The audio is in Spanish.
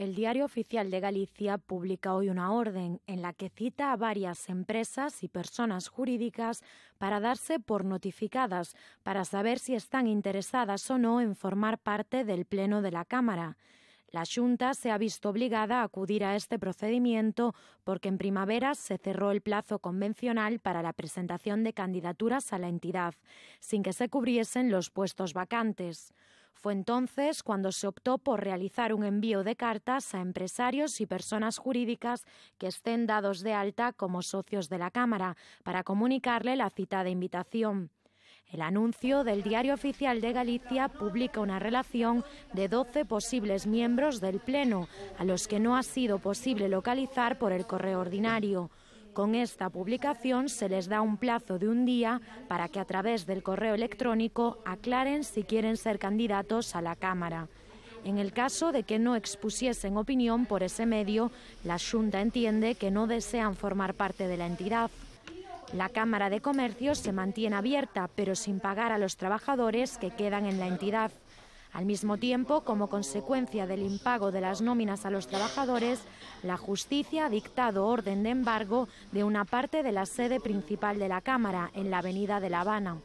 el Diario Oficial de Galicia publica hoy una orden en la que cita a varias empresas y personas jurídicas para darse por notificadas, para saber si están interesadas o no en formar parte del Pleno de la Cámara. La Junta se ha visto obligada a acudir a este procedimiento porque en primavera se cerró el plazo convencional para la presentación de candidaturas a la entidad, sin que se cubriesen los puestos vacantes. Fue entonces cuando se optó por realizar un envío de cartas a empresarios y personas jurídicas que estén dados de alta como socios de la Cámara, para comunicarle la cita de invitación. El anuncio del Diario Oficial de Galicia publica una relación de 12 posibles miembros del Pleno, a los que no ha sido posible localizar por el correo ordinario. Con esta publicación se les da un plazo de un día para que a través del correo electrónico aclaren si quieren ser candidatos a la Cámara. En el caso de que no expusiesen opinión por ese medio, la Junta entiende que no desean formar parte de la entidad. La Cámara de Comercio se mantiene abierta, pero sin pagar a los trabajadores que quedan en la entidad. Al mismo tiempo, como consecuencia del impago de las nóminas a los trabajadores, la justicia ha dictado orden de embargo de una parte de la sede principal de la Cámara, en la Avenida de La Habana.